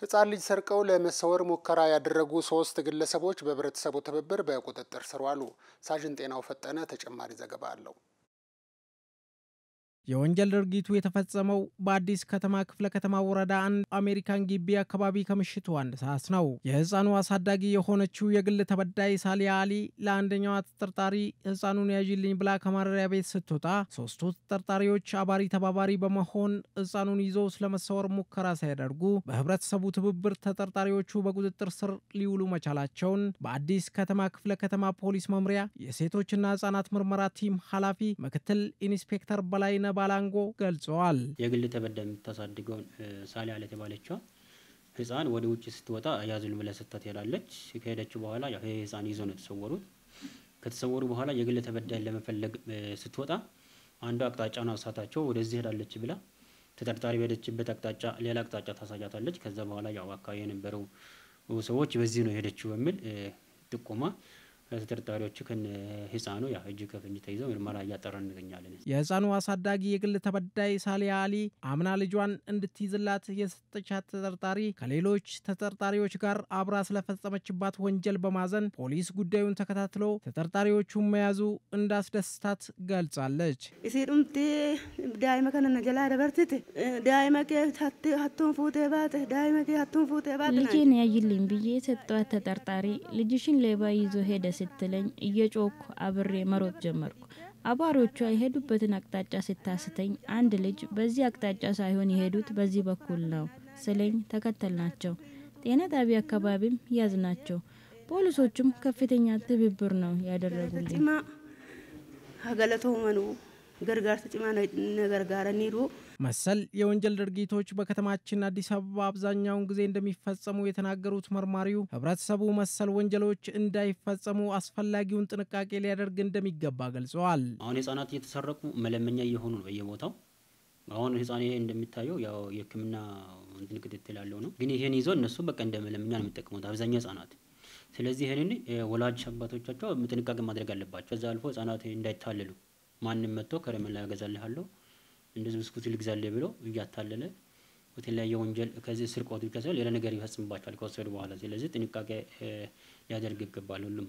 ህጻን ልጅ ሰርቀው ለመሰወር ሙከራ ያደረጉ ሶስት ግለሰቦች በህብረተሰቡ ትብብር በቁጥጥር ስር ዋሉ። ሳጅን ጤናው ፈጠነ ተጨማሪ ዘገባ አለው። የወንጀል ድርጊቱ የተፈጸመው በአዲስ ከተማ ክፍለ ከተማ ወረዳ አንድ አሜሪካን ግቢ አካባቢ ከምሽቱ አንድ ሰዓት ነው። የህፃኑ አሳዳጊ የሆነችው የግል ተበዳይ ሳሊያ አሊ ለአንደኛዋ ተጠርጣሪ ህፃኑን ያዥልኝ ብላ ከማረሪያ ቤት ስትወጣ ሶስቱ ተጠርጣሪዎች አባሪ ተባባሪ በመሆን ህፃኑን ይዞ ስለመሰወር ሙከራ ሳያደርጉ በህብረተሰቡ ትብብር ተጠርጣሪዎቹ በቁጥጥር ስር ሊውሉ መቻላቸውን በአዲስ ከተማ ክፍለ ከተማ ፖሊስ መምሪያ የሴቶችና ህፃናት ምርመራ ቲም ኃላፊ ምክትል ኢንስፔክተር በላይነ ባላንጎ ገልጸዋል። የግል ተበዳ የምታሳድገውን ሳሊያ የተባለችዋ ህፃን ወደ ውጭ ስትወጣ ያዙን ብለ ስታ ትሄዳለች። ከሄደችው በኋላ ህፃን ይዘው ነው የተሰወሩት። ከተሰወሩ በኋላ የግል ተበዳይን ለመፈለግ ስትወጣ አንዷ አቅጣጫ ነው አሳታቸው ወደዚህ ሄዳለች ብላ ተጠርጣሪ በሄደችበት አቅጣጫ ሌላ አቅጣጫ ታሳያታለች። ከዛ በኋላ ያው አካባቢ የነበረው ሰዎች በዚህ ነው የሄደችው በሚል ጥቆማ ተጠርጣሪዎቹ ህፃኑ ያ እጅ ከፍንጅ ተይዘው ምርመራ እያጠረ እንገኛለን። የህፃኑ አሳዳጊ የግል ተበዳይ ሳሊያ አሊ አምና ልጇን እንድትይዝላት የሰጠቻት ተጠርጣሪ ከሌሎች ተጠርጣሪዎች ጋር አብራ ስለፈጸመችባት ወንጀል በማዘን ፖሊስ ጉዳዩን ተከታትሎ ተጠርጣሪዎቹን መያዙ እንዳስደስታት ገልጻለች። ሲጡምቲ ዳይመ ጀላ ደበርትት ዳይመቄ ሀቱን ፉቴ ባት ዳይመቄ ሀቱን ፉቴ ባት ልጄን ያይልኝ ብዬ የሰጠዋት ተጠርጣሪ ልጅሽን ሌባ ይዞ ሄደ ስትለኝ እየጮኩ አብሬ መሮጥ ጀመርኩ። አባሮቿ የሄዱበትን አቅጣጫ ስታስተኝ አንድ ልጅ በዚህ አቅጣጫ ሳይሆን የሄዱት በዚህ በኩል ነው ስለኝ ተከተልናቸው። ጤና ጣቢያ አካባቢም ያዝ ናቸው። ፖሊሶቹም ከፍተኛ ትብብር ነው ያደረጉልኝ። ገርጋርሳ ጭማ ነገርጋረ ኒሩ መሰል የወንጀል ድርጊቶች በከተማችን አዲስ አበባ አብዛኛውን ጊዜ እንደሚፈጸሙ የተናገሩት መርማሪው ህብረተሰቡ መሰል ወንጀሎች እንዳይፈጸሙ አስፈላጊውን ጥንቃቄ ሊያደርግ እንደሚገባ ገልጸዋል። አሁን ህጻናት እየተሰረቁ መለመኛ እየሆኑ ነው በየቦታው። አሁን ህጻን ይሄ እንደሚታየው ያው የህክምና እንትን ክትትል ያለው ነው፣ ግን ይሄን ይዞ እነሱ በቃ እንደ መለመኛ ነው የሚጠቀሙት አብዛኛው ህጻናት። ስለዚህ ይህንን ወላጅ አባቶቻቸው ጥንቃቄ ማድረግ አለባቸው። እዛ አልፎ ህጻናት እንዳይታለሉ ማንም መጥቶ ከረሜላ ያገዛልሃለሁ እንደዚህ ብስኩት ልግዛልህ ብሎ እያታለለ የተለያየ ወንጀል ከዚህ ስርቆት ብቻ ሳይሆን ሌላ ነገር ይፈጽምባቸዋል ከወሰዱ በኋላ። ስለዚህ ጥንቃቄ ሊያደርግ ይገባል ሁሉም